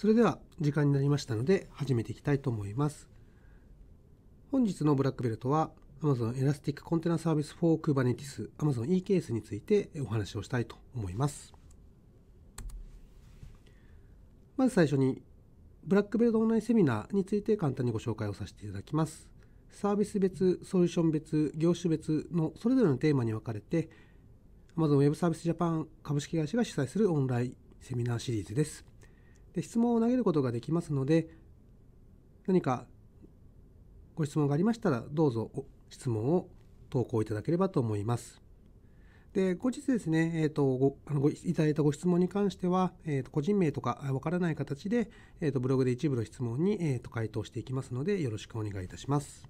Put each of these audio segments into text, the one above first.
それでは時間になりましたので始めていきたいと思います。本日のブラックベルトは Amazon Elastic Container Service for Kubernetes Amazon EKS についてお話をしたいと思います。まず最初にブラックベルトオンラインセミナーについて簡単にご紹介をさせていただきます。サービス別、ソリューション別、業種別のそれぞれのテーマに分かれて Amazon Web Service Japan 株式会社が主催するオンラインセミナーシリーズです。で質問を投げることができますので何かご質問がありましたらどうぞ質問を投稿いただければと思います。で後日ですね、えーと、ごあのごいただいたご質問に関しては、えーと、個人名とかわからない形で、えーと、とブログで一部の質問に、えー、と回答していきますのでよろしくお願いいたします。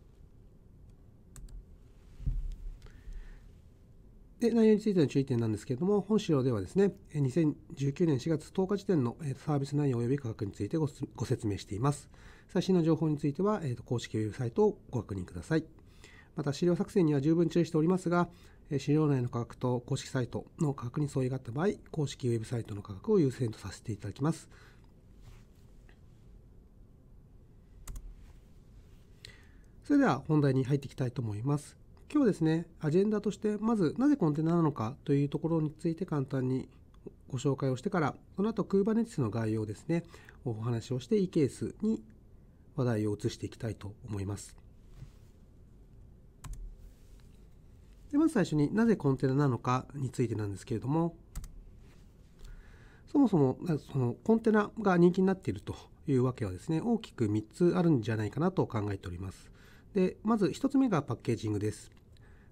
で内容についての注意点なんですけれども、本資料ではですね、2019年4月10日時点のサービス内容及び価格についてご説明しています。最新の情報については、公式ウェブサイトをご確認ください。また資料作成には十分注意しておりますが、資料内の価格と公式サイトの価格に相違があった場合、公式ウェブサイトの価格を優先とさせていただきます。それでは本題に入っていきたいと思います。今日はですねアジェンダとしてまずなぜコンテナなのかというところについて簡単にご紹介をしてからその後クーバネ r n e の概要ですねお話をして e ケースに話題を移していきたいと思いますでまず最初になぜコンテナなのかについてなんですけれどもそもそもそのコンテナが人気になっているというわけはですね大きく3つあるんじゃないかなと考えておりますでまず1つ目がパッケージングです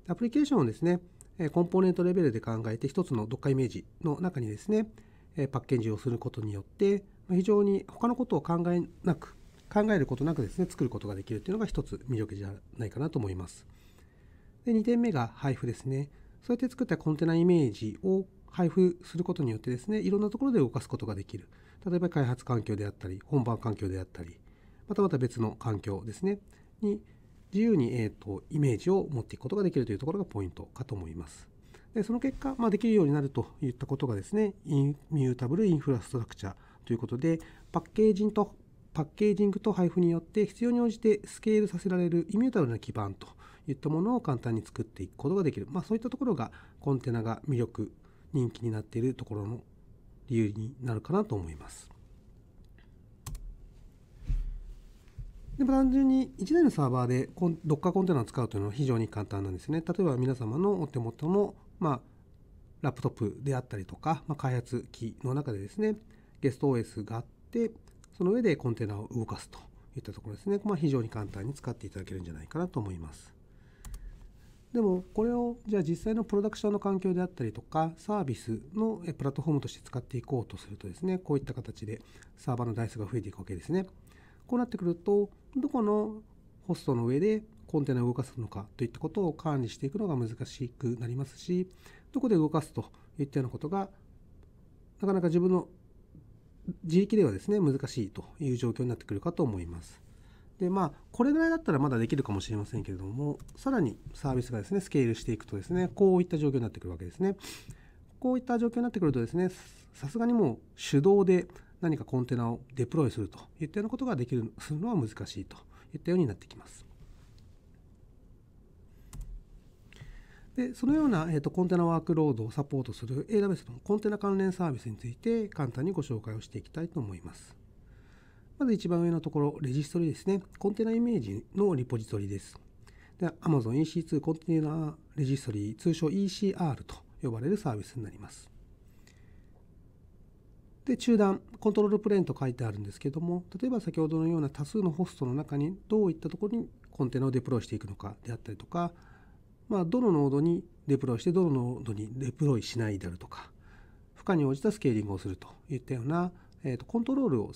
アプリケーションをですね、コンポーネントレベルで考えて一つの Docker イメージの中にですね、パッケージをすることによって、非常に他のことを考えなく、考えることなくですね、作ることができるというのが一つ魅力じゃないかなと思います。で、2点目が配布ですね。そうやって作ったコンテナイメージを配布することによってですね、いろんなところで動かすことができる。例えば開発環境であったり、本番環境であったり、またまた別の環境ですね、に自由に、えーと、イメージを持っていくことができるというところがポイントかと思います。でその結果、まあ、できるようになるといったことがですね、インミュータブルインフラストラクチャーということで、パッケージンとパッケージングと配布によって必要に応じてスケールさせられるイミュータブルな基盤といったものを簡単に作っていくことができる、まあ、そういったところがコンテナが魅力、人気になっているところの理由になるかなと思います。でも単純に1台のサーバーでドッカーコンテナを使うというのは非常に簡単なんですね。例えば皆様のお手元の、まあ、ラップトップであったりとか、まあ、開発機の中でですね、ゲスト OS があって、その上でコンテナを動かすといったところですね。まあ、非常に簡単に使っていただけるんじゃないかなと思います。でもこれをじゃあ実際のプロダクションの環境であったりとかサービスのプラットフォームとして使っていこうとするとですねこういった形でサーバーの台数が増えていくわけですね。こうなってくるとどこのホストの上でコンテナを動かすのかといったことを管理していくのが難しくなりますしどこで動かすといったようなことがなかなか自分の自力ではですね難しいという状況になってくるかと思います。でまあこれぐらいだったらまだできるかもしれませんけれどもさらにサービスがですねスケールしていくとですねこういった状況になってくるわけですね。こういった状況になってくるとですねさすがにもう手動で何かコンテナをデプロイするといったようなことができるするのは難しいといったようになってきます。でそのような、えーと、コンテナワークロードをサポートする AWS のコンテナ関連サービスについて簡単にご紹介をしていきたいと思います。まず一番上のところ、レジストリですね。コンテナイメージのリポジトリです。で Amazon EC2 コンテナレジストリ、通称 ECR と呼ばれるサービスになります。で中断コントロールプレーンと書いてあるんですけども例えば先ほどのような多数のホストの中にどういったところにコンテナをデプロイしていくのかであったりとか、まあ、どのノードにデプロイしてどのノードにデプロイしないであるとか負荷に応じたスケーリングをするといったような、えー、とコントロールを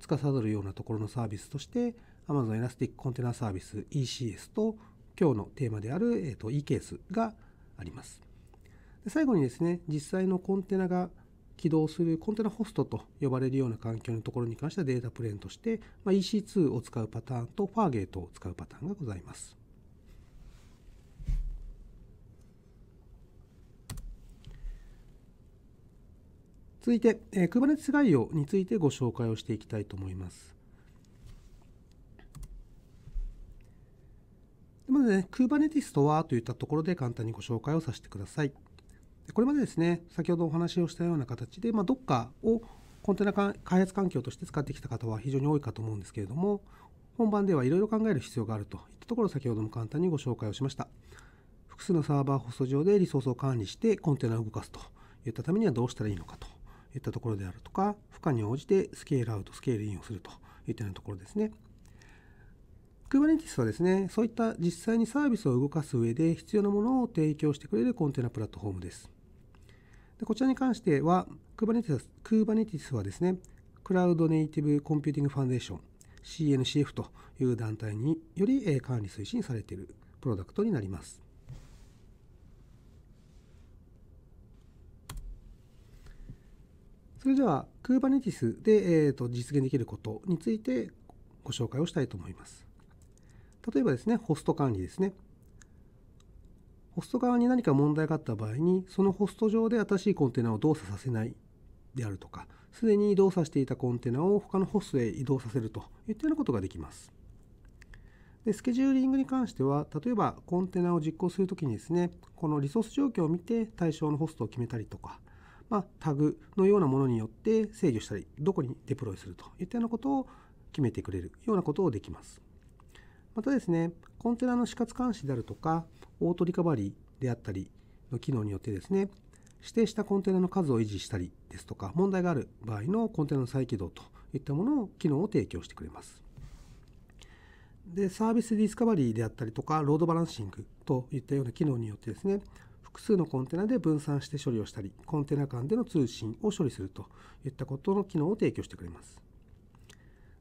司るようなところのサービスとして Amazon Elastic コンテナサービス e c s と今日のテーマである、えー、と e ケー s があります。で最後にですね実際のコンテナが起動するコンテナホストと呼ばれるような環境のところに関してはデータプレーンとして、ま EC2 を使うパターンとファーゲートを使うパターンがございます。続いて、えー、Kubernetes 概要についてご紹介をしていきたいと思います。まずね、Kubernetes とはといったところで簡単にご紹介をさせてください。これまでですね先ほどお話をしたような形で、まあ、どっかをコンテナ開発環境として使ってきた方は非常に多いかと思うんですけれども本番ではいろいろ考える必要があるといったところを先ほども簡単にご紹介をしました複数のサーバーホスト上でリソースを管理してコンテナを動かすといったためにはどうしたらいいのかといったところであるとか負荷に応じてスケールアウトスケールインをするといったようなところですね Kubernetes はですね、そういった実際にサービスを動かす上で必要なものを提供してくれるコンテナプラットフォームです。でこちらに関しては Kubernetes, Kubernetes はですね、クラウドネイティブコンピューティングファンデーション CNCF という団体により管理推進されているプロダクトになります。それでは Kubernetes で、えと実現できることについてご紹介をしたいと思います。例えばですね、ホスト管理ですね。ホスト側に何か問題があった場合に、そのホスト上で新しいコンテナを動作させないであるとか、すでに動作していたコンテナを他のホストへ移動させるといったようなことができます。でスケジューリングに関しては、例えばコンテナを実行するときにですね、このリソース状況を見て対象のホストを決めたりとか、まあ、タグのようなものによって制御したり、どこにデプロイするといったようなことを決めてくれるようなことをできます。またですね、コンテナの死活監視であるとか、オートリカバリーであったりの機能によってですね、指定したコンテナの数を維持したりですとか、問題がある場合のコンテナの再起動といったものを、機能を提供してくれます。で、サービスディスカバリーであったりとか、ロードバランシングといったような機能によってですね、複数のコンテナで分散して処理をしたり、コンテナ間での通信を処理するといったことの機能を提供してくれます。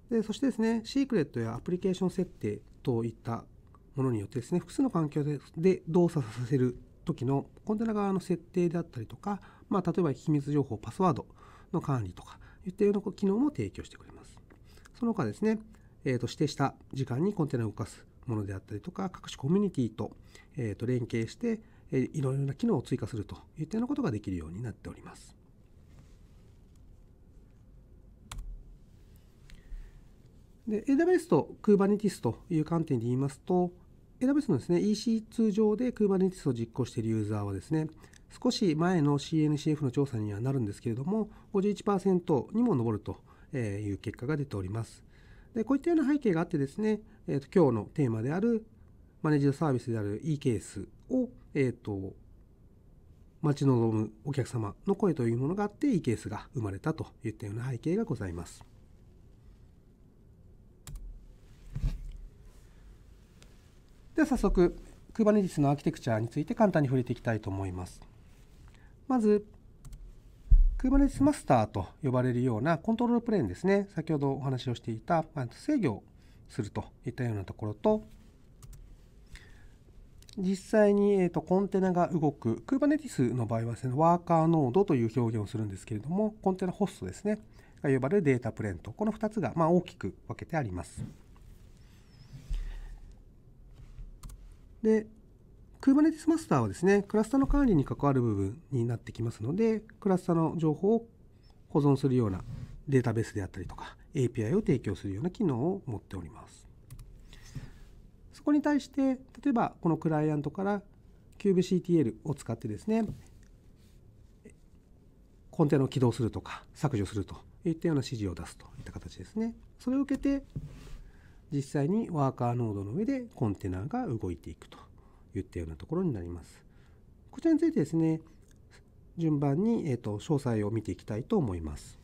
でそしてですね、シークレットやアプリケーション設定といったものによってですね複数の環境でで動作させる時のコンテナ側の設定であったりとか、まあ、例えば秘密情報パスワードの管理とかいったような機能も提供してくれます。その他ですね、えー、と指定した時間にコンテナを動かすものであったりとか各種コミュニティと,、えー、と連携して、えいろいろな機能を追加するといったようなことができるようになっております。で AWS と Kubernetes という観点で言いますと AWS のですね EC2 上で Kubernetes を実行しているユーザーはですね少し前の CNCF の調査にはなるんですけれども51%にも上るという結果が出ておりますでこういったような背景があってですね、えー、と今日のテーマであるマネージドサービスである e ケースを、えーと、と待ち望むお客様の声というものがあって e ケースが生まれたといったような背景がございます。では早速 Kubernetes のアーキテクチャについて簡単に触れていきたいと思います。まず Kubernetes マスターと呼ばれるようなコントロールプレーンですね先ほどお話をしていた制御するといったようなところと実際に、えとコンテナが動く Kubernetes の場合はですねワーカーノードという表現をするんですけれどもコンテナホストですねが呼ばれるデータプレーンとこの2つがま大きく分けてあります。で Kubernetes マスターはですね、クラスターの管理に関わる部分になってきますので、クラスターの情報を保存するようなデータベースであったりとか、API を提供するような機能を持っております。そこに対して、例えばこのクライアントから c u b e c t l を使ってですね、コンテナを起動するとか、削除するといったような指示を出すといった形ですね。それを受けて、実際にワーカーノードの上でコンテナが動いていくといったようなところになります。こちらについてですね、順番に、えー、と詳細を見ていきたいと思います。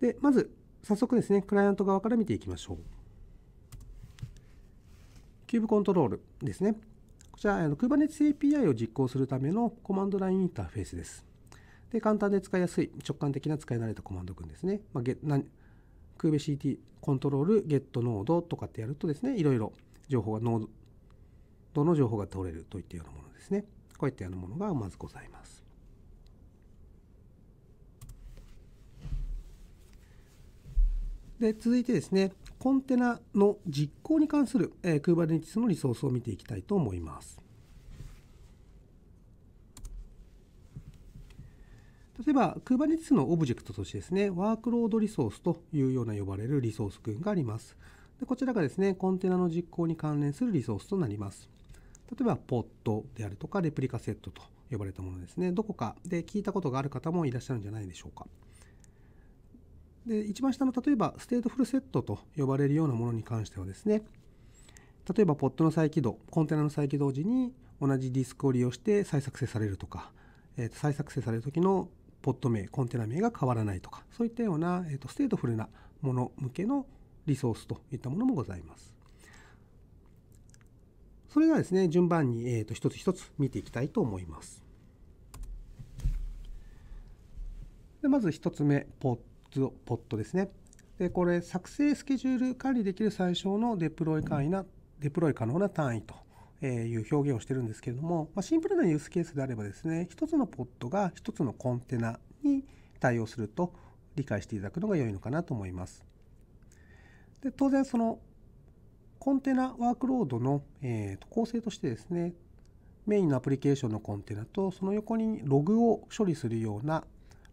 で、まず早速ですね、クライアント側から見ていきましょう。キューブコントロールですね。こちら、Kubernetes API を実行するためのコマンドラインインターフェースです。で、簡単で使いやすい、直感的な使い慣れたコマンド群ですね。まあ、クーベ CT コントロールゲットノードとかってやるとですねいろいろ情報がノードの情報が取れるといったようなものですねこういったようなものがまずございますで続いてですねコンテナの実行に関する、えー、Kubernetes のリソースを見ていきたいと思います例えば Kubernetes のオブジェクトとしてですね、ワークロードリソースというような呼ばれるリソース群があります。でこちらがですね、コンテナの実行に関連するリソースとなります。例えば、ポットであるとか、レプリカセットと呼ばれたものですね。どこかで聞いたことがある方もいらっしゃるんじゃないでしょうか。で一番下の例えばステートフルセットと呼ばれるようなものに関してはですね例えばポットの再起動コンテナの再起動時に同じディスクを利用して再作成されるとか、えー、再作成される時のポット名コンテナ名が変わらないとかそういったような、えーと、ステートフルなもの向けのリソースといったものもございます。それではですね順番に、えーと、一つ一つ見ていきたいと思います。でまず1つ目ポットポットですね。でこれ作成スケジュール管理できる最小のデプロイ簡易なデプロイ可能な単位とえいう表現をしてるんですけれども、まあ、シンプルなユースケースであればですね1つのポットが1つのコンテナに対応すると理解していただくのが良いのかなと思います。で当然そのコンテナワークロードの、えー、構成としてですねメインのアプリケーションのコンテナとその横にログを処理するような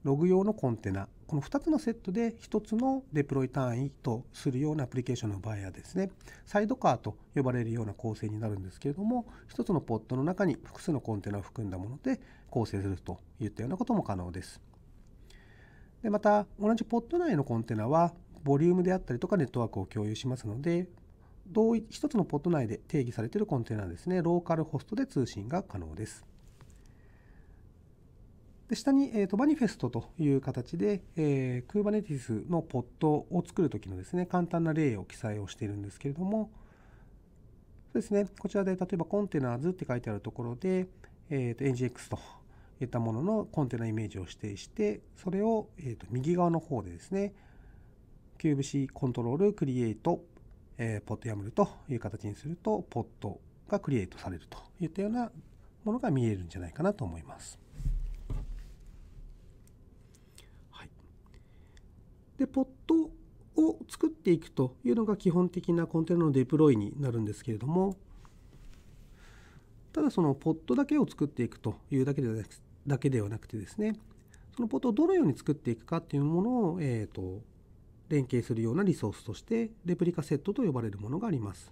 ログ用のコンテナこの2つのセットで1つのデプロイ単位とするようなアプリケーションの場合はですね、サイドカーと呼ばれるような構成になるんですけれども、1つのポットの中に複数のコンテナを含んだもので構成するといったようなことも可能です。でまた、同じポット内のコンテナは、ボリュームであったりとかネットワークを共有しますので、同一つのポット内で定義されているコンテナですね、ローカルホストで通信が可能です。で下に、えーと、マニフェストという形で、えー、Kubernetes のポットを作るときのですね、簡単な例を記載をしているんですけれども、そうですね、こちらで例えばコンテナーズって書いてあるところで、えーと、ン NGX といったもののコンテナイメージを指定して、それを、えーと、右側の方でですね、kubec コントロールクリエイト、えー、ポット YAML という形にすると、ポットがクリエイトされるといったようなものが見えるんじゃないかなと思います。でポットを作っていくというのが基本的なコンテナのデプロイになるんですけれどもただそのポットだけを作っていくというだけではなくだけではなくてですねそのポットをどのように作っていくかっていうものを、えーと連携するようなリソースとしてレプリカセットと呼ばれるものがあります。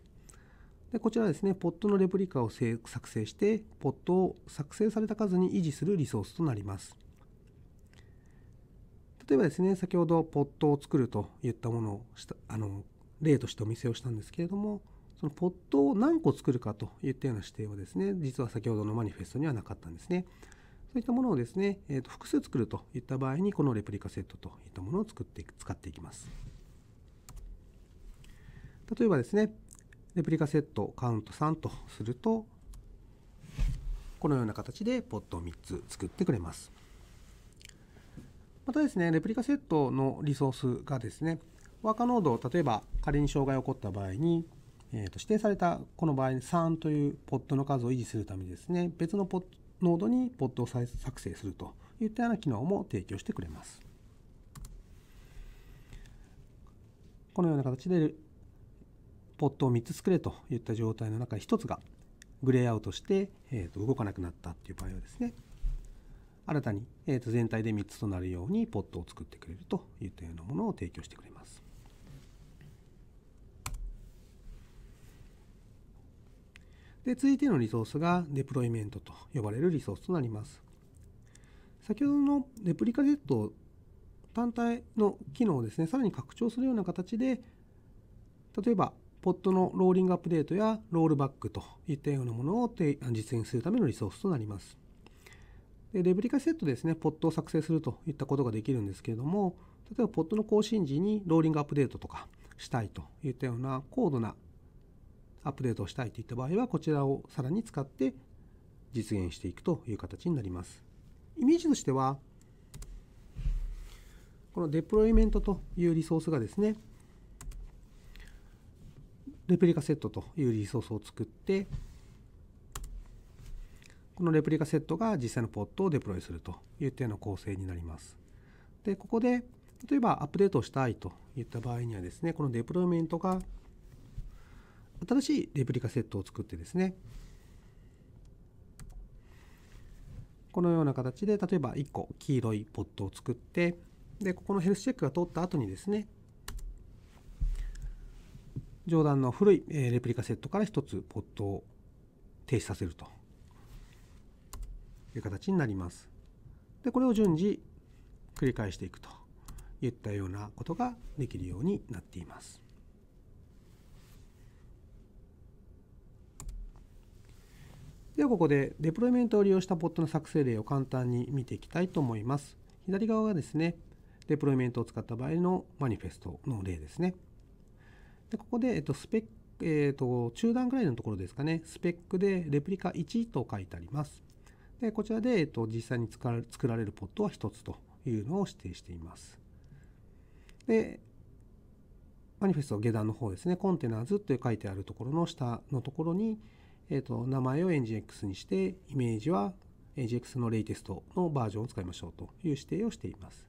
でこちらですね、ポットのレプリカを作成して、ポットを作成された数に維持するリソースとなります。例えばですね先ほどポットを作るといったものをしたあの例としてお見せをしたんですけれどもそのポットを何個作るかといったような指定はですね実は先ほどのマニフェストにはなかったんですねそういったものをですね、えー、と複数作るといった場合にこのレプリカセットといったものを作って使っていきます例えばですねレプリカセットカウント3とするとこのような形でポットを3つ作ってくれますまたですね、レプリカセットのリソースがですね、ワーカーノード、例えば仮に障害が起こった場合に、えー、と指定されたこの場合に3というポットの数を維持するためにですね、別のポッノードにポットを作成するといったような機能も提供してくれます。このような形でポットを3つ作れといった状態の中で1つがグレーアウトして、えー、と動かなくなったっていう場合はですね新たに、えー、と全体で3つとなるようにポットを作ってくれるといったようなものを提供してくれます。で続いてのリソースがデプロイメントと呼ばれるリソースとなります。先ほどのレプリカ Z 単体の機能をですね、さらに拡張するような形で、例えば、ポットのローリングアップデートやロールバックといったようなものを実現するためのリソースとなります。でレプリカセットですね、ポットを作成するといったことができるんですけれども、例えばポットの更新時にローリングアップデートとかしたいといったような高度なアップデートをしたいといった場合は、こちらをさらに使って実現していくという形になります。イメージとしては、このデプロイメントというリソースがですね、レプリカセットというリソースを作って、このレプリカセットが実際のポットをデプロイするといったような構成になります。で、ここで、例えばアップデートしたいといった場合にはですね、このデプロイメントが新しいレプリカセットを作ってですね、このような形で、例えば1個黄色いポットを作って、で、ここのヘルスチェックが通った後にですね、上段の古いレプリカセットから1つポットを停止させるという形になります。でこれを順次繰り返していくといったようなことができるようになっています。ではここでデプロイメントを利用したポットの作成例を簡単に見ていきたいと思います。左側がですね、デプロイメントを使った場合のマニフェストの例ですね。でここで、えっと、スペック、えっと、中段ぐらいのところですかね、スペックでレプリカ1と書いてあります。でこちらで、えっと、実際に作られるポットは1つというのを指定しています。で、マニフェスト下段の方ですね、コンテナーズと書いてあるところの下のところに、えっと、名前を ngx にして、イメージは ngx のレイテストのバージョンを使いましょうという指定をしています。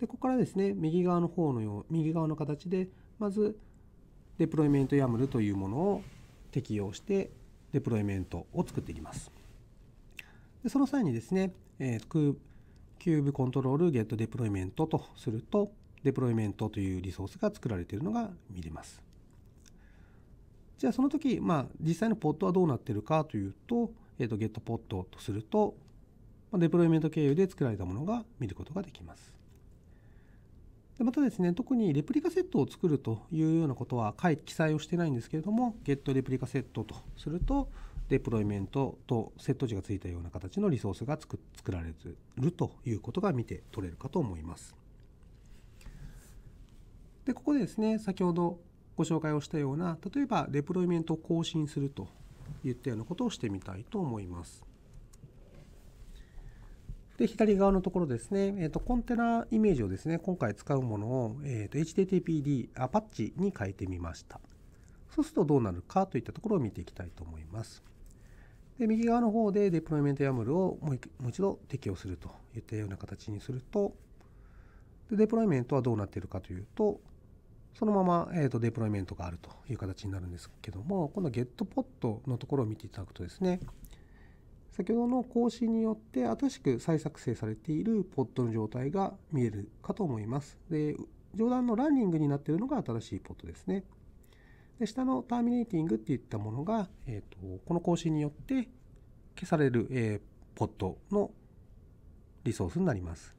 で、ここからですね、右側の方のよう、右側の形で、まず、デプロイメント YAML というものを適用して、デプロイメントを作っていきます。でその際にですね、えー、キューブコントロールゲットデプロイメントとすると、デプロイメントというリソースが作られているのが見れます。じゃあその時、まあ、実際のポットはどうなっているかというと、えっ、ー、と、ゲットポットとすると、まデプロイメント経由で作られたものが見ることができます。でまたですね、特にレプリカセットを作るというようなことは記載をしてないんですけれども、ゲットレプリカセットとすると、デプロイメントとセット値がついたような形のリソースが作られるということが見て取れるかと思います。でここでですね先ほどご紹介をしたような例えばデプロイメントを更新するといったようなことをしてみたいと思います。で左側のところですね、えー、とコンテナイメージをですね今回使うものを、えー、と HTTPD アパッチに変えてみました。そうするとどうなるかといったところを見ていきたいと思います。で右側の方でデプロイメント YAML をもう一度適用するといったような形にするとでデプロイメントはどうなっているかというとそのまま、えー、とデプロイメントがあるという形になるんですけども今度 GetPod のところを見ていただくとですね先ほどの更新によって新しく再作成されているポットの状態が見えるかと思います。で上段のランニングになっているのが新しいポットですね。で下のターミネーティングっていったものが、えーと、この更新によって消される、えー、ポットのリソースになります。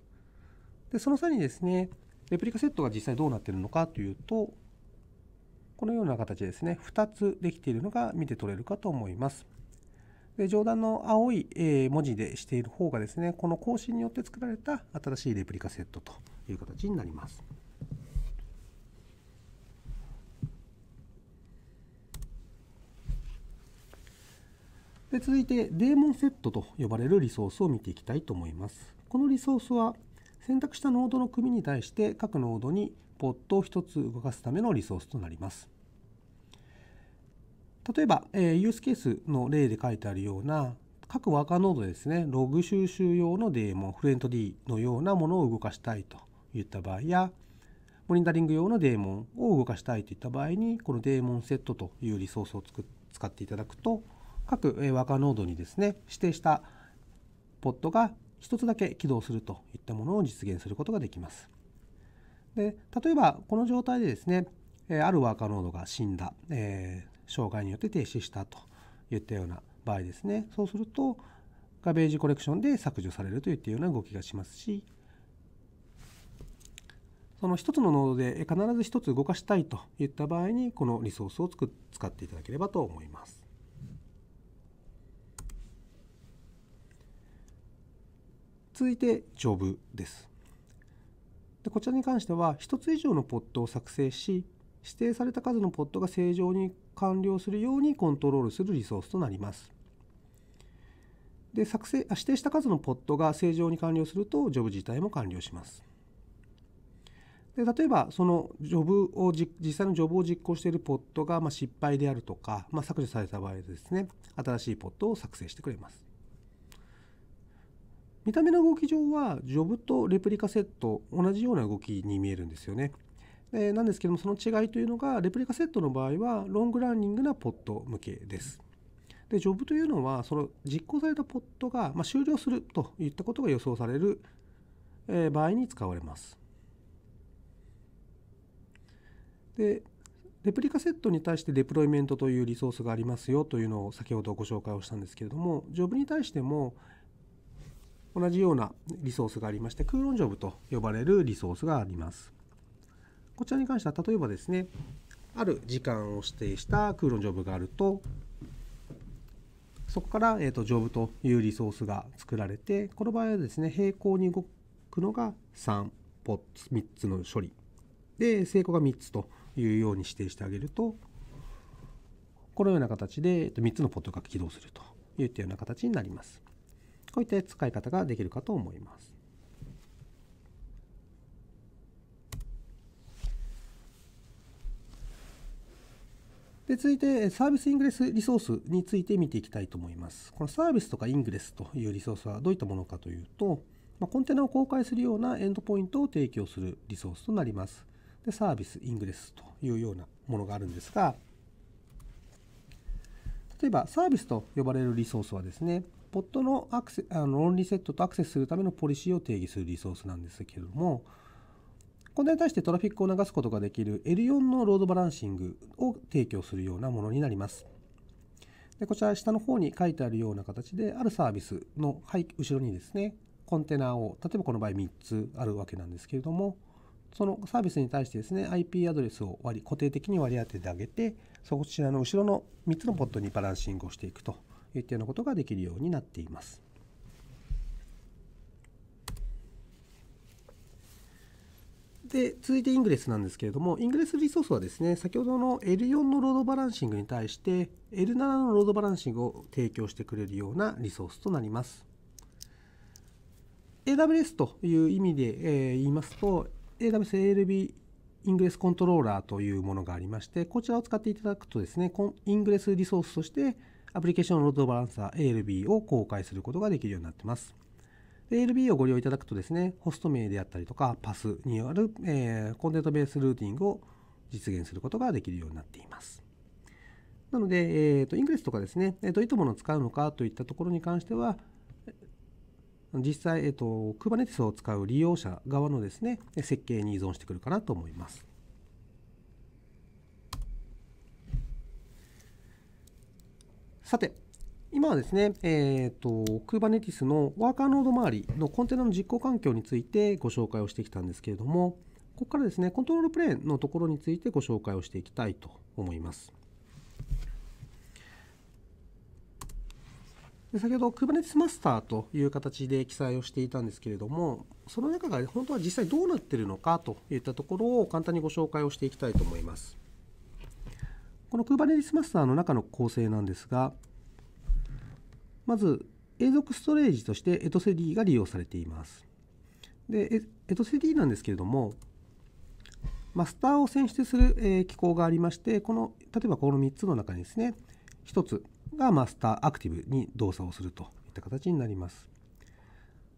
でその際にですねレプリカセットが実際どうなってるのかというとこのような形ですね2つできているのが見て取れるかと思います。で上段の青い文字でしている方がですねこの更新によって作られた新しいレプリカセットという形になります。で続いてデーモンセットと呼ばれるリソースを見ていきたいと思います。このリソースは選択したノードの組に対して各ノードにポットを1つ動かすためのリソースとなります。例えば、えー、ユースケースの例で書いてあるような各ワーカーノードですねログ収集用のデーモンフレント D のようなものを動かしたいといった場合やモニタリング用のデーモンを動かしたいといった場合にこのデーモンセットというリソースを使っていただくと各若ノードにですね指定したポットが1つだけ起動するといったものを実現することができます。で例えばこの状態でですねあるワーカーノードが死んだ、えー、障害によって停止したといったような場合ですねそうするとガベージコレクションで削除されるといったような動きがしますしその1つのノードで必ず1つ動かしたいといった場合にこのリソースを使っていただければと思います。続いてジョブです。でこちらに関しては1つ以上のポットを作成し指定された数のポットが正常に完了するようにコントロールするリソースとなります。で作成指定した数のポットが正常に完了するとジョブ自体も完了します。で例えばそのジョブを実際のジョブを実行しているポットがま失敗であるとか、まあ、削除された場合でですね新しいポットを作成してくれます。見た目の動き上はジョブとレプリカセット同じような動きに見えるんですよね。でなんですけどもその違いというのがレプリカセットの場合はロングランニングなポット向けです。でジョブというのはその実行されたポットが、ま終了するといったことが予想される、え場合に使われます。でレプリカセットに対してデプロイメントというリソースがありますよというのを先ほどご紹介をしたんですけれどもジョブに対しても、同じようなリソースがありましてクーロンジョブと呼ばれるリソースがありますこちらに関しては例えばですねある時間を指定したクーロンジョブがあるとそこから、えーと、ジョブというリソースが作られてこの場合はですね平行に動くのが3ポッ3つの処理で成功が3つというように指定してあげるとこのような形で3つのポットが起動するといったような形になります。こういった使い方ができるかと思います。で続いてサービスイングレスリソースについて見ていきたいと思います。このサービスとかイングレスというリソースはどういったものかというと、まコンテナを公開するようなエンドポイントを提供するリソースとなります。でサービスイングレスというようなものがあるんですが、例えばサービスと呼ばれるリソースはですね、ポットのアクセあの論理セットとアクセスするためのポリシーを定義するリソースなんですけれども、これに対してトラフィックを流すことができる L4 のロードバランシングを提供するようなものになります。でこちら下の方に書いてあるような形で、あるサービスの後ろにですね、コンテナを、例えばこの場合3つあるわけなんですけれども、そのサービスに対してですね、IP アドレスを割り固定的に割り当ててあげて、そちらの後ろの3つのポットにバランシングをしていくとようのことができるようになっています。で続いてイングレスなんですけれどもイングレスリソースはですね先ほどの L4 のロードバランシングに対して L7 のロードバランシングを提供してくれるようなリソースとなります。AWS という意味で、え言いますと AWS ALB イングレスコントローラーというものがありましてこちらを使っていただくとですねイングレスリソースとしてアプリケーションロードバランサー ALB を公開することができるようになっています。ALB をご利用いただくとですね、ホスト名であったりとか、パスによる、えー、コンテントベースルーティングを実現することができるようになっています。なので、えーと、イングレスとかですね、えーと、いつものを使うのかといったところに関しては、実際、えーと、Kubernetes を使う利用者側のですね、設計に依存してくるかなと思います。さて、今はですね、えー、と、Kubernetes のワーカーノード周りのコンテナの実行環境についてご紹介をしてきたんですけれども、ここからですね、コントロールプレーンのところについてご紹介をしていきたいと思います。で先ほど Kubernetes マスターという形で記載をしていたんですけれども、その中が本当は実際どうなってるのかといったところを簡単にご紹介をしていきたいと思います。この Kubernetes マスターの中の構成なんですが、まず、永続ストレージとして etcd が利用されています。で、etcd なんですけれども、マスターを選出する機構がありまして、この、例えばこの3つの中にですね、1つがマスターアクティブに動作をするといった形になります。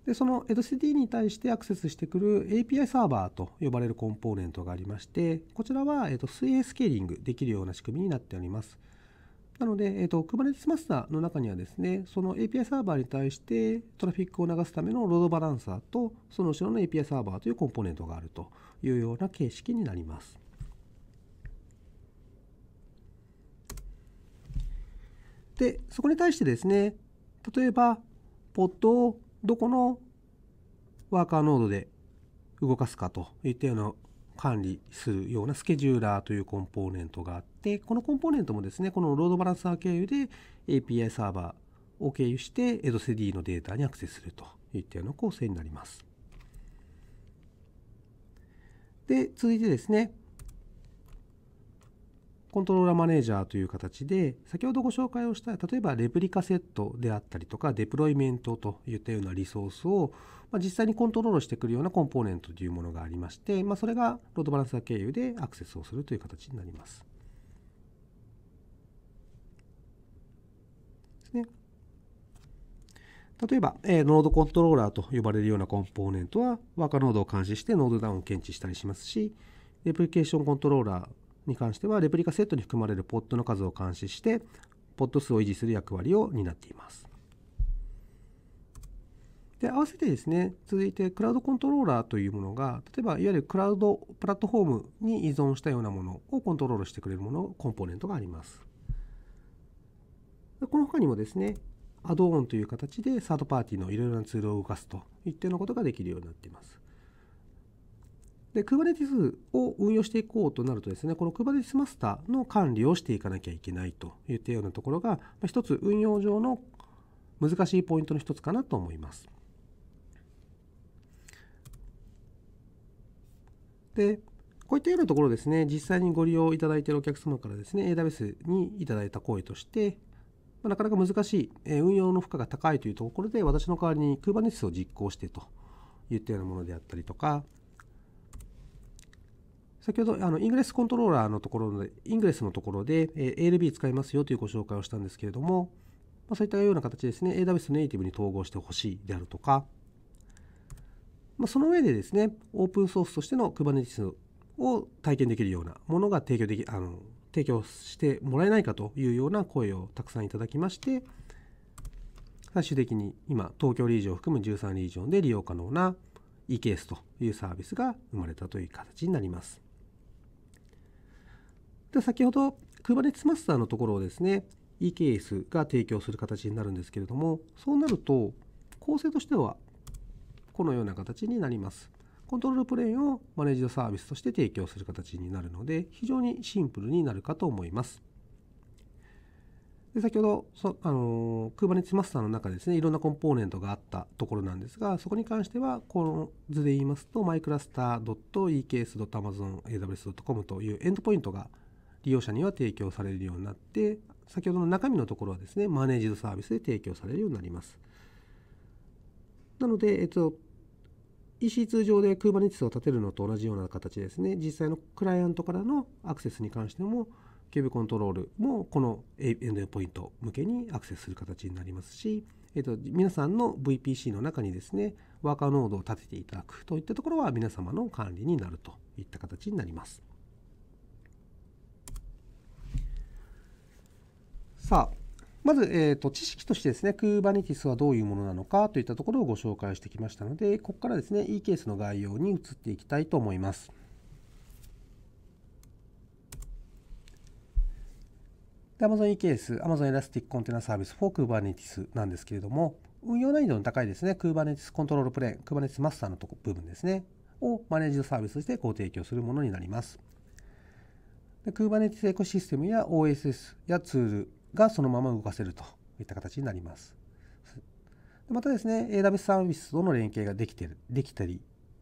でその etcd に対してアクセスしてくる API サーバーと呼ばれるコンポーネントがありましてこちらは、えー、と水平スケーリングできるような仕組みになっておりますなので、えーと、Kubernetes マスターの中にはですね、その API サーバーに対してトラフィックを流すためのロードバランサーと、その後ろの API サーバーというコンポーネントがあるというような形式になります。で、そこに対してですね、例えば、ポッドをどこのワーカーノードで動かすかといったような管理するようなスケジューラーというコンポーネントがあって、このコンポーネントもですね、このロードバランサー経由で API サーバーを経由して EDOCD のデータにアクセスするといったような構成になります。で、続いてですね、コントローラーマネージャーという形で、先ほどご紹介をした、例えばレプリカセットであったりとか、デプロイメントといったようなリソースを、ま実際にコントロールしてくるようなコンポーネントというものがありまして、まそれがロードバランサー経由でアクセスをするという形になります。ね。例えば、えー、ノードコントローラーと呼ばれるようなコンポーネントは、ワーカーノードを監視してノードダウンを検知したりしますし、レプリケーションコントローラーに関してはレプリカセットに含まれるポットの数を監視してポット数を維持する役割を担っています。で合わせてですね続いてクラウドコントローラーというものが例えばいわゆるクラウドプラットフォームに依存したようなものをコントロールしてくれるものコンポーネントがあります。この他にもですねアドオンという形でサードパーティーのいろいろなツールを動かすといったようなことができるようになっています。で Kubernetes を運用していこうとなるとですねこの Kubernetes マスターの管理をしていかなきゃいけないといったようなところが一つ運用上の難しいポイントの一つかなと思います。でこういったようなところですね、実際にご利用いただいているお客様からですね、AWS にいただいた声として、まなかなか難しい、え運用の負荷が高いというところで、私の代わりに Kubernetes を実行してといったようなものであったりとか、先ほどあのイングレスコントローラーのところでイングレスのところで、え ALB 使いますよというご紹介をしたんですけれども、まあ、そういったような形ですね AWS ネイティブに統合してほしいであるとか、まあ、その上でですねオープンソースとしての Kubernetes を体験できるようなものが提供できあの提供してもらえないかというような声をたくさんいただきまして最終的に今東京リージョンを含む13リージョンで利用可能な e ケースというサービスが生まれたという形になります。で先ほど Kubernetes マスターのところをですね EKS が提供する形になるんですけれどもそうなると構成としてはこのような形になります。コントロールプレーンをマネージドサービスとして提供する形になるので非常にシンプルになるかと思います。で先ほどそあの Kubernetes マスターの中でですねいろんなコンポーネントがあったところなんですがそこに関してはこの図で言いますと mycluster.eks.amazonaws.com というエンドポイントが利用者には提供されるようになって先ほどの中身のところはですねマネージドサービスで提供されるようになりますなので、えっと、EC2 上で Kubernetes を立てるのと同じような形ですね実際のクライアントからのアクセスに関してもキューブコントロールもこのエンドポイント向けにアクセスする形になりますし、えっと、皆さんの VPC の中にですねワーカーノードを立てていただくといったところは皆様の管理になるといった形になります。さあまず、えーと、知識としてですね、Kubernetes はどういうものなのかといったところをご紹介してきましたので、ここからですね、e ケースの概要に移っていきたいと思います。Amazon eKS、Amazon Elastic Container Service for Kubernetes なんですけれども、運用難易度の高いですね、Kubernetes コントロールプレーン、Kubernetes マスターのとこ部分ですね、をマネージドサービスとしてご提供するものになります。Kubernetes エコシステムや OSS やツール、がそのまま動かせるといった形になります。またですね、AWS サービスとの連携ができてるできたり、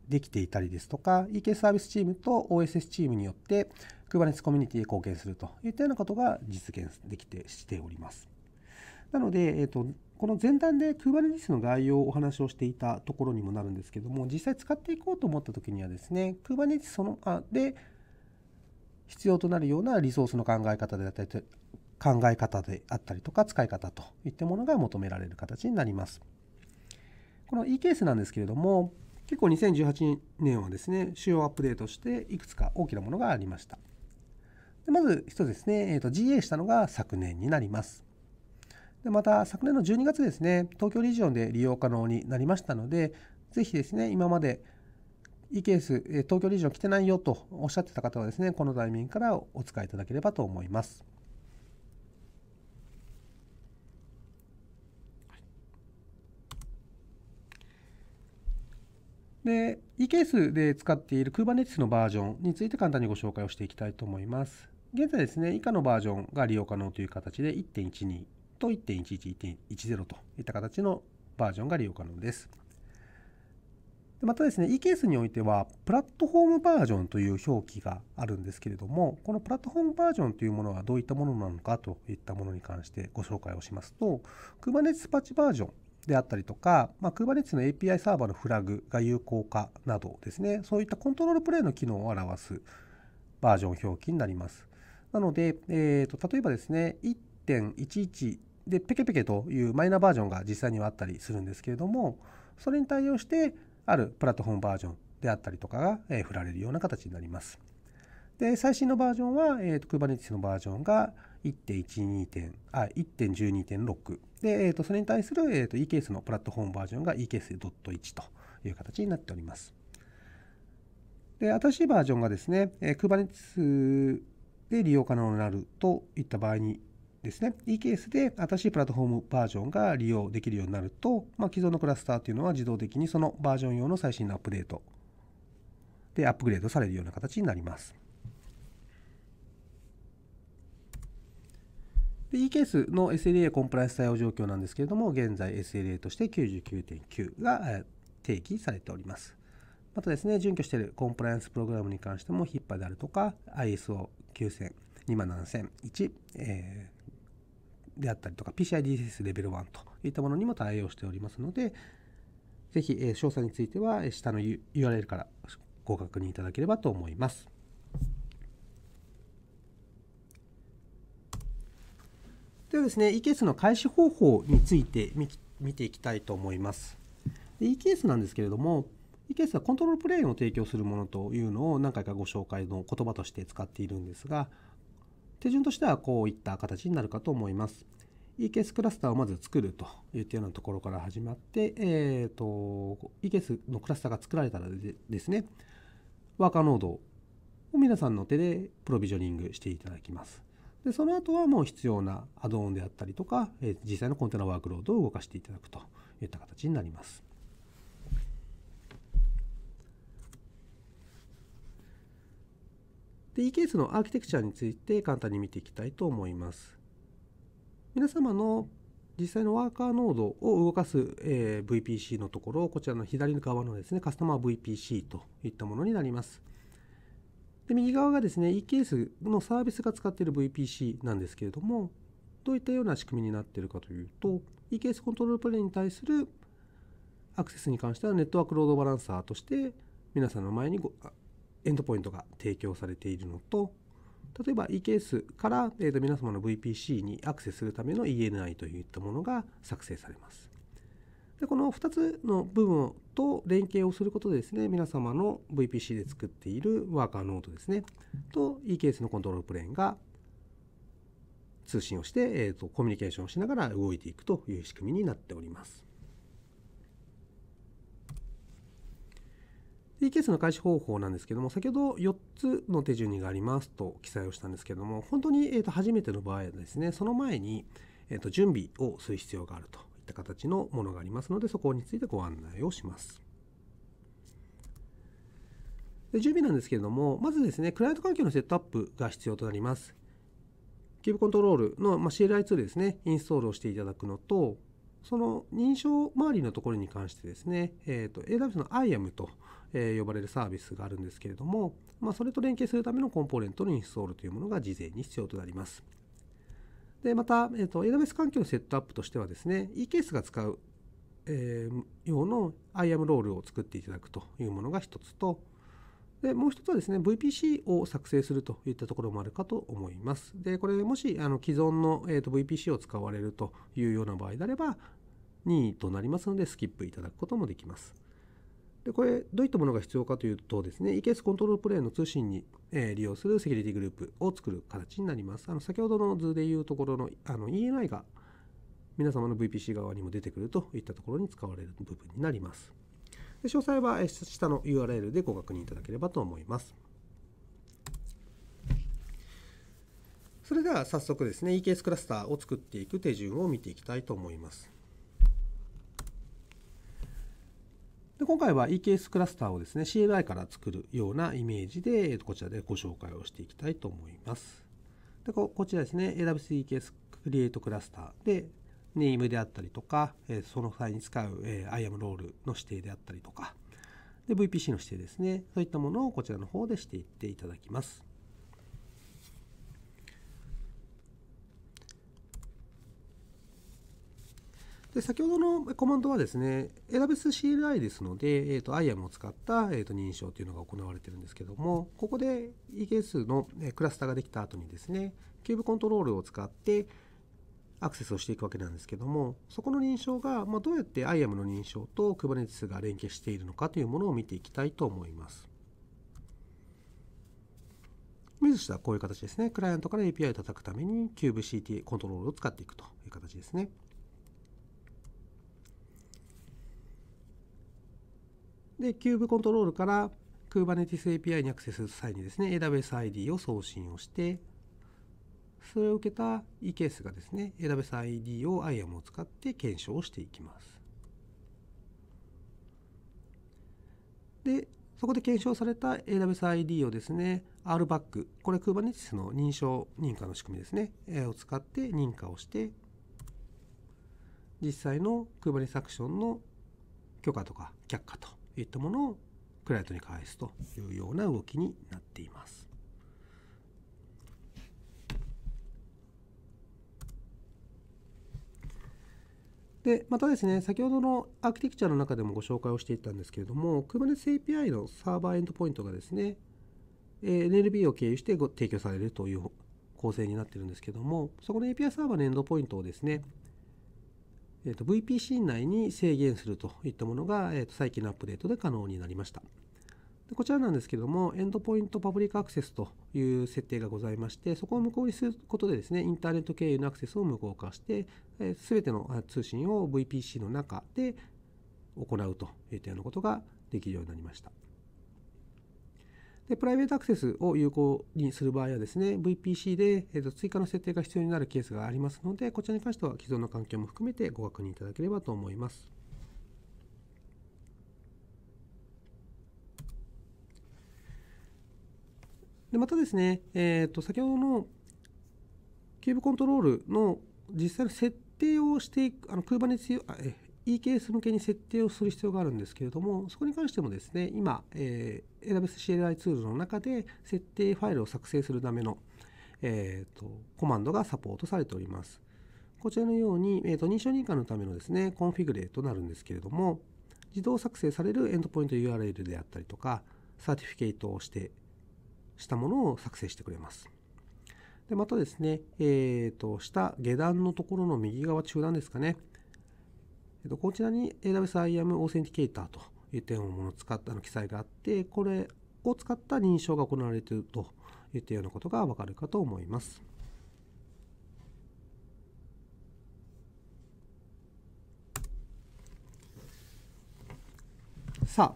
できていたりですとか、EK サービスチームと OSS チームによって Kubernetes コミュニティへ貢献するといったようなことが実現できてしております。なので、えーと、この前段で Kubernetes の概要をお話をしていたところにもなるんですけども、実際使っていこうと思った時にはですね、Kubernetes そのあで必要となるようなリソースの考え方であったり考え方であったりとか使い方といったものが求められる形になります。この e ケースなんですけれども結構2018年はですね主要アップデートしていくつか大きなものがありました。でまず1つですね、えー、と GA したのが昨年になります。でまた昨年の12月ですね東京リジョンで利用可能になりましたのでぜひですね今まで e ケース東京リジョン来てないよとおっしゃってた方はですねこのタイミングからお使いいただければと思います。で、eKS で使っている Kubernetes のバージョンについて簡単にご紹介をしていきたいと思います。現在ですね、以下のバージョンが利用可能という形で1.12と1.11、1.10といった形のバージョンが利用可能です。またですね、eKS においては、プラットフォームバージョンという表記があるんですけれども、このプラットフォームバージョンというものはどういったものなのかといったものに関してご紹介をしますと、Kubernetes パッチバージョンであったりとか、まあ、Kubernetes の API サーバーのフラグが有効化などですね、そういったコントロールプレイの機能を表すバージョン表記になります。なので、えーと、例えばですね、1.11でペケペケというマイナーバージョンが実際にはあったりするんですけれども、それに対応してあるプラットフォームバージョンであったりとかが、え振られるような形になります。で、最新のバージョンは、えーと、と Kubernetes のバージョンが1.12点、あ、1.12.6。で、えーと、それに対する、えーと、e ケー s のプラットフォームバージョンが eCase.1 という形になっております。で、新しいバージョンがですね、えー、Kubernetes で利用可能になるといった場合にですね、e c a s で新しいプラットフォームバージョンが利用できるようになると、まあ、既存のクラスターというのは自動的にそのバージョン用の最新のアップデートでアップグレードされるような形になります。で e ケースの SLA コンプライアンス対応状況なんですけれども、現在 SLA として99.9が定義されております。またですね、準拠しているコンプライアンスプログラムに関しても、ヒッパであるとか、ISO9000、27001、えであったりとか、PCI-DSS レベル1といったものにも対応しておりますので、ぜひ、え詳細については、下の URL からご確認いただければと思います。はですね e k s の開始方法について見ていきたいと思います。e k s なんですけれども e ケースはコントロールプレーンを提供するものというのを何回かご紹介の言葉として使っているんですが手順としてはこういった形になるかと思います。e k s クラスターをまず作るといったようなところから始まって、えーと、e ケースのクラスターが作られたらですねワーカーノードを皆さんの手でプロビジョニングしていただきます。でその後はもう必要なアドオンであったりとか、え実際のコンテナワークロードを動かしていただくといった形になります。で EKS のアーキテクチャについて簡単に見ていきたいと思います。皆様の実際のワーカーノードを動かす、え VPC のところ、こちらの左側のですね、カスタマー VPC といったものになります。で右側がですね e ケースのサービスが使っている VPC なんですけれどもどういったような仕組みになっているかというと e k s コントロールプレイに対するアクセスに関してはネットワークロードバランサーとして皆さんの前にエンドポイントが提供されているのと例えば e ケースから、えー、と皆様の VPC にアクセスするための ENI といったものが作成されます。でこの2つの部分と連携をすることでですね皆様の VPC で作っているワーカーノートですねと e ケースのコントロールプレーンが通信をして、えーと、コミュニケーションをしながら動いていくという仕組みになっております。e ケースの開始方法なんですけども先ほど4つの手順がありますと記載をしたんですけども本当に、えーと、初めての場合はですねその前に、えーと準備をする必要があるとした形のものがありますのでそこについてご案内をします。で準備なんですけれどもまずですねクライアント環境のセットアップが必要となります。キューブコントロールの、ま CLI ツールですねインストールをしていただくのとその認証周りのところに関してですね、えーと、AWS の IAM と、え呼ばれるサービスがあるんですけれども、まあ、それと連携するためのコンポーネントのインストールというものが事前に必要となります。でまた、えーと、AWS 環境のセットアップとしてはですね eKS が使う、えー、用の IAM ロールを作っていただくというものが一つとでもう一つはですね VPC を作成するといったところもあるかと思います。でこれもしあの既存の、えーと、VPC を使われるというような場合であれば任意となりますのでスキップいただくこともできます。でこれどういったものが必要かというとですね EKS コントロールプレイの通信に、え利用するセキュリティグループを作る形になります。あの先ほどの図でいうところのあの ENI が皆様の VPC 側にも出てくるといったところに使われる部分になります。で詳細は下の URL でご確認いただければと思います。それでは早速ですね EKS クラスターを作っていく手順を見ていきたいと思います。で今回は EKS クラスターをですね CLI から作るようなイメージでこちらでご紹介をしていきたいと思います。でこちらですね AWS EKS クリエイトクラスターでネームであったりとかその際に使う IAM ロールの指定であったりとかで VPC の指定ですねそういったものをこちらの方でしていっていただきます。で先ほどのコマンドはですね、AWS CLI ですので、えーと、IAM を使った、えー、と認証というのが行われているんですけども、ここで EKS のクラスターができた後にですね、キューブコントロールを使ってアクセスをしていくわけなんですけども、そこの認証が、まどうやって IAM の認証と Kubernetes が連携しているのかというものを見ていきたいと思います。イメしたはこういう形ですね。クライアントから API を叩くために c u b e c t コントロールを使っていくという形ですね。で、キューブコントロールから Kubernetes API にアクセスする際にですね、AWS ID を送信をして、それを受けた e ケースがですね、AWS ID を IAM を使って検証をしていきます。で、そこで検証された AWS ID をですね、RBAC、これ Kubernetes の認証認可の仕組みですね、を使って認可をして、実際の Kubernetes アクションの許可とか却下といったものをクライアントに返すというような動きになっています。でまたですね、先ほどのアーキテクチャの中でもご紹介をしていたんですけれども、Kubernetes API のサーバーエンドポイントがですね、NLB を経由してご提供されるという構成になってるんですけども、そこの API サーバーのエンドポイントをですね、えー、と VPC 内に制限するといったものが、えー、と最近のアップデートで可能になりました。でこちらなんですけども、エンドポイントパブリックアクセスという設定がございまして、そこを無効にすることでですね、インターネット経由のアクセスを無効化して、すべての通信を VPC の中で行うといったようなことができるようになりました。でプライベートアクセスを有効にする場合はですね VPC で、えー、と追加の設定が必要になるケースがありますのでこちらに関しては既存の環境も含めてご確認いただければと思います。でまたですね、えー、と先ほどのキューブコントロールの実際の設定をしていく、あの k u b e r n EKS 向けに設定をする必要があるんですけれども、そこに関してもですね、今、えー、AWS CLI ツールの中で設定ファイルを作成するための、えーと、コマンドがサポートされております。こちらのように、えーと、認証認可のためのですね、コンフィグレとなるんですけれども、自動作成されるエンドポイント URL であったりとか、サーティフィケートをして、したものを作成してくれます。でまたですね、えーと、と下下段のところの右側中段ですかね、えっと、こちらに AWS IAM オーセンティケーターという点をもの使った記載があって、これを使った認証が行われているといったようなことがわかるかと思います。さあ、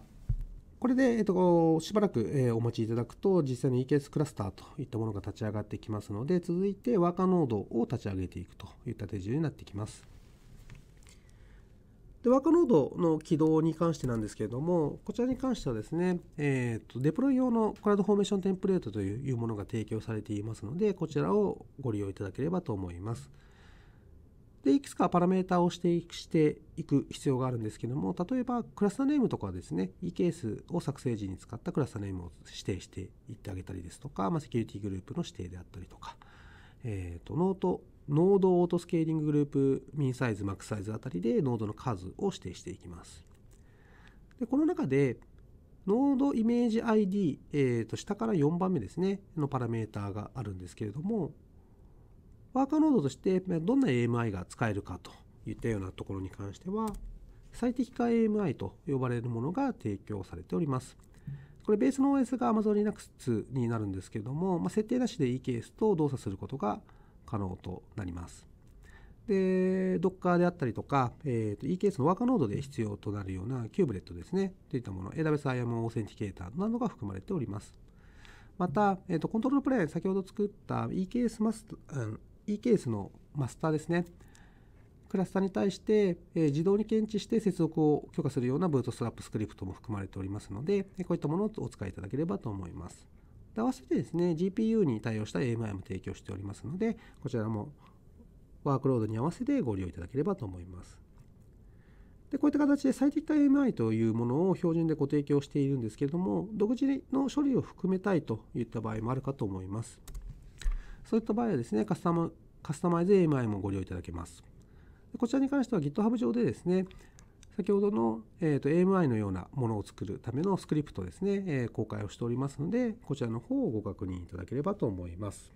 これで、えっと、しばらく、えお待ちいただくと、実際の EKS クラスターといったものが立ち上がってきますので、続いてワーカーノードを立ち上げていくといった手順になってきます。で、ワークノードの起動に関してなんですけれども、こちらに関してはですね、えーと、デプロイ用のクラウドフォーメーションテンプレートというものが提供されていますので、こちらをご利用いただければと思います。で、いくつかパラメータを指定していく必要があるんですけども、例えばクラスターネームとかですね、e ケースを作成時に使ったクラスターネームを指定していってあげたりですとか、まあ、セキュリティグループの指定であったりとか、えーとノートノードオートスケーリンググループミンサイズマックサイズあたりでノードの数を指定していきます。でこの中でノードイメージ ID、えー、と下から4番目ですねのパラメーターがあるんですけれどもワーカーノードとしてどんな AMI が使えるかといったようなところに関しては最適化 AMI と呼ばれるものが提供されております。これベースの OS が Amazon Linux になるんですけれども、まあ、設定なしでいいケースと動作することが可能となります。で、Docker であったりとか、えー、と EKS のワーカーノードで必要となるようなキューブレットですね、といったもの、AWS IAM オーセンティケーターなどが含まれております。また、えー、とコントロールプレイン、先ほど作った EKS, マス、うん、EKS のマスターですね、クラスターに対して、え自動に検知して接続を許可するようなブートストラップスクリプトも含まれておりますので、こういったものをお使いいただければと思います。で合わせてですね GPU に対応した AMI も提供しておりますのでこちらもワークロードに合わせてご利用いただければと思います。でこういった形で最適化 AMI というものを標準でご提供しているんですけれども独自の処理を含めたいといった場合もあるかと思います。そういった場合はですねカスタムカスタマイズ AMI もご利用いただけます。こちらに関しては GitHub 上でですね先ほどの、えー、と AMI のようなものを作るためのスクリプトですね、え公開をしておりますのでこちらの方をご確認いただければと思います。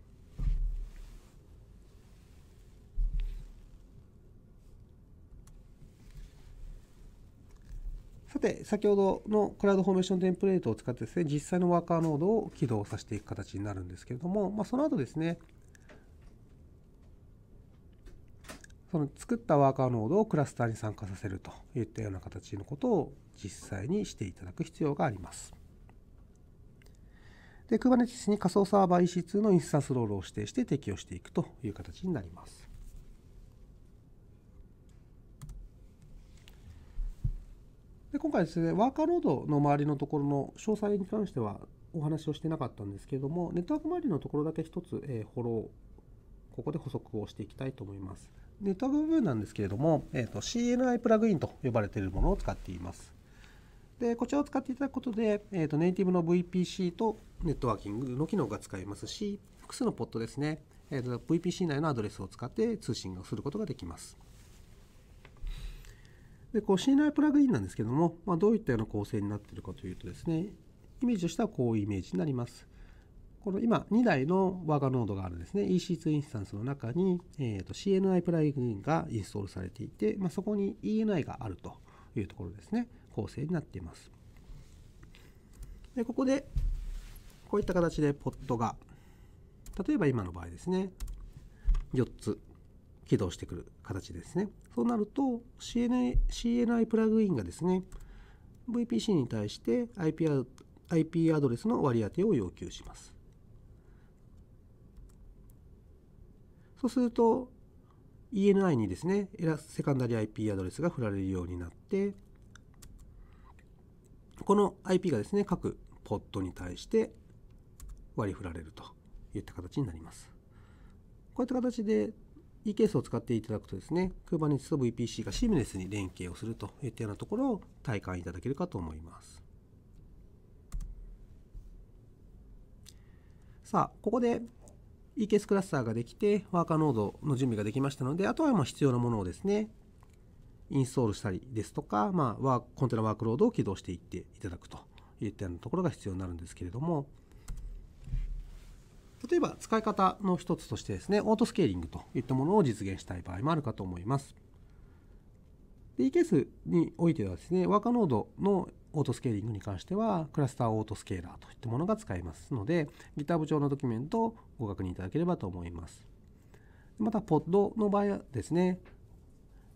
さて、先ほどのクラウドフォーメーションテンプレートを使ってですね、実際のワーカーノードを起動させていく形になるんですけれども、まあ、その後ですね、その作ったワーカーノードをクラスターに参加させるといったような形のことを実際にしていただく必要があります。で、Kubernetes に仮想サーバー EC2 のインスタンスロールを指定して適用していくという形になります。で今回ですね、ワーカーノードの周りのところの詳細に関してはお話をしてなかったんですけれども、ネットワーク周りのところだけ一つ、えー、フォロー、ここで補足をしていきたいと思います。ネットワーク部分なんですけれども、えーと、CNI プラグインと呼ばれているものを使っています。でこちらを使っていただくことで、えーと、ネイティブの VPC とネットワーキングの機能が使えますし、複数のポットですね、えーと、VPC 内のアドレスを使って通信をすることができます。で、こう CNI プラグインなんですけれども、まあ、どういったような構成になっているかというとですね、イメージとしてはこういうイメージになります。この今2台のワーカーノードがあるんですね EC2 インスタンスの中に、えー、と CNI プラグインがインストールされていて、まあ、そこに ENI があるというところですね構成になっていますでここでこういった形でポットが例えば今の場合ですね4つ起動してくる形ですねそうなると CNI, CNI プラグインがですね VPC に対して IP アドレスの割り当てを要求しますそうすると ENI にですねセカンダリ IP アドレスが振られるようになってこの IP がですね各ポットに対して割り振られるといった形になります。こういった形で e ケースを使っていただくとですね Kubernetes と VPC がシームレスに連携をするといったようなところを体感いただけるかと思います。さあここで EKS クラスターができて、ワーカーノードの準備ができましたので、あとはま必要なものをですね、インストールしたりですとか、まあ、コンテナワークロードを起動していっていただくといったようなところが必要になるんですけれども、例えば使い方の一つとしてですね、オートスケーリングといったものを実現したい場合もあるかと思います。で、EKS においてはですね、ワーカーノードのオートスケーリングに関しては、クラスターオートスケーラーといったものが使えますので、GitHub 上のドキュメントをご確認いただければと思います。また、pod の場合はですね、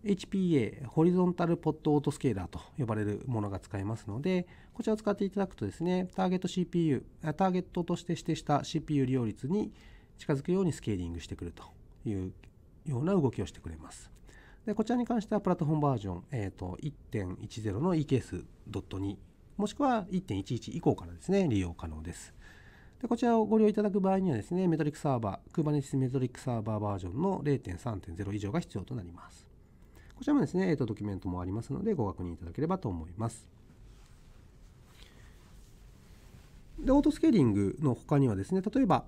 HPA、ホリゾンタルポッドオートスケーラーと呼ばれるものが使えますので、こちらを使っていただくとですね、ターゲット CPU、ターゲットとして指定した CPU 利用率に近づくようにスケーリングしてくるというような動きをしてくれます。でこちらに関してはプラットフォームバージョン、えーと、1.10の e c a s 2もしくは1.11以降からですね利用可能です。でこちらをご利用いただく場合にはですね、メトリックサーバー、Kubernetes メトリックサーバーバージョンの0.3.0以上が必要となります。こちらもですね、えー、とドキュメントもありますのでご確認いただければと思います。で、オートスケーリングの他にはですね、例えば、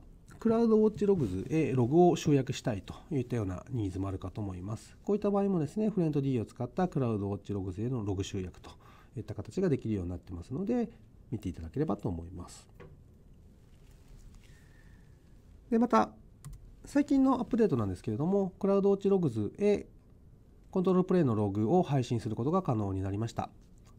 クラウドウォッチログズへログを集約したいといったようなニーズもあるかと思います。こういった場合もですね、フレント D を使ったクラウドウォッチログズへのログ集約といった形ができるようになってますので、見ていただければと思います。で、また、最近のアップデートなんですけれども、クラウドウォッチログズへコントロールプレイのログを配信することが可能になりました。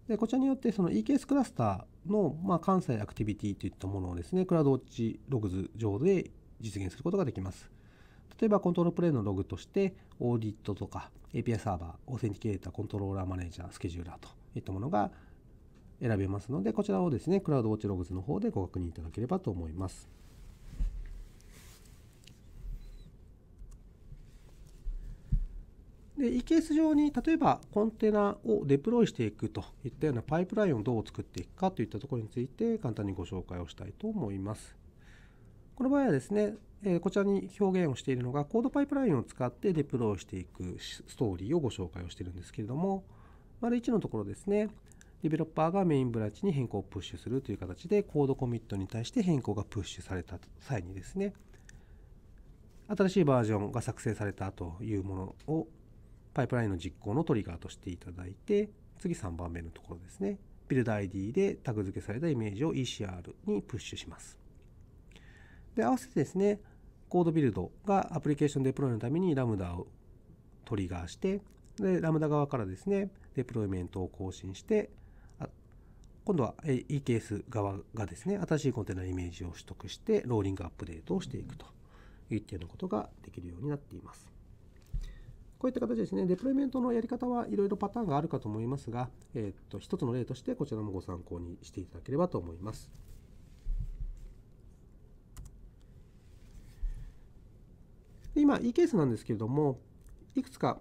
でこちらによってその EKS クラスターのま関西アクティビティといったものをですね、クラウドウォッチログズ上で実現することができます。例えばコントロールプレイのログとしてオーディットとか API サーバー、オーセンティケーター、コントローラーマネージャー、スケジューラーといったものが選べますのでこちらをですねクラウドウォッチログズの方でご確認いただければと思います。で、EKS 上に例えばコンテナをデプロイしていくといったようなパイプラインをどう作っていくかといったところについて簡単にご紹介をしたいと思います。この場合はですね、えこちらに表現をしているのがコードパイプラインを使ってデプロイしていくストーリーをご紹介をしているんですけれども、丸1のところですね、デベロッパーがメインブラッジに変更をプッシュするという形でコードコミットに対して変更がプッシュされた際にですね、新しいバージョンが作成されたというものをパイプラインの実行のトリガーとしていただいて、次3番目のところですね、ビルド ID でタグ付けされたイメージを ECR にプッシュします。で合わせてですねコードビルドがアプリケーションデプロイのためにラムダをトリガーしてでラムダ側からですねデプロイメントを更新して今度は EKS 側がですね新しいコンテナイメージを取得してローリングアップデートをしていくといったようなことができるようになっています。こういった形ですね、デプロイメントのやり方はいろいろパターンがあるかと思いますが、えー、っと、一つの例としてこちらもご参考にしていただければと思います。で今 e ケースなんですけれどもいくつか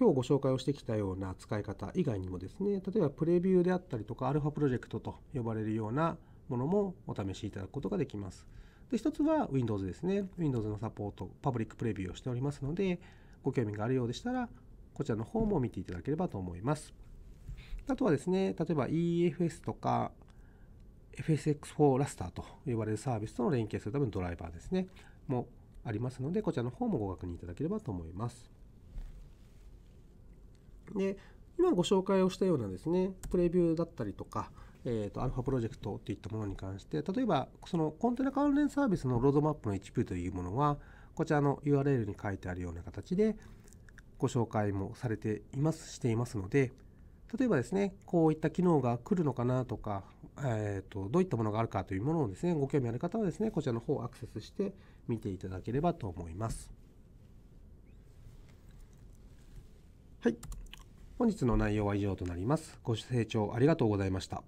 今日ご紹介をしてきたような使い方以外にもですね例えばプレビューであったりとかアルファプロジェクトと呼ばれるようなものもお試しいただくことができます。で一つは Windows ですね Windows のサポートパブリックプレビューをしておりますのでご興味があるようでしたらこちらの方も見ていただければと思います。あとはですね、例えば EFS とか FSX4 ラスターと呼ばれるサービスとの連携するためのドライバーですね、もありますのでこちらの方もご確認いただければと思います。で今ご紹介をしたようなですねプレビューだったりとかえー、とアルファプロジェクトといったものに関して例えばそのコンテナ関連サービスのロードマップの HP というものはこちらの URL に書いてあるような形でご紹介もされていますしていますので例えばですねこういった機能が来るのかなとか、えー、とどういったものがあるかというものをですねご興味ある方はですねこちらの方をアクセスして見ていただければと思います。はい。本日の内容は以上となります。ご清聴ありがとうございました。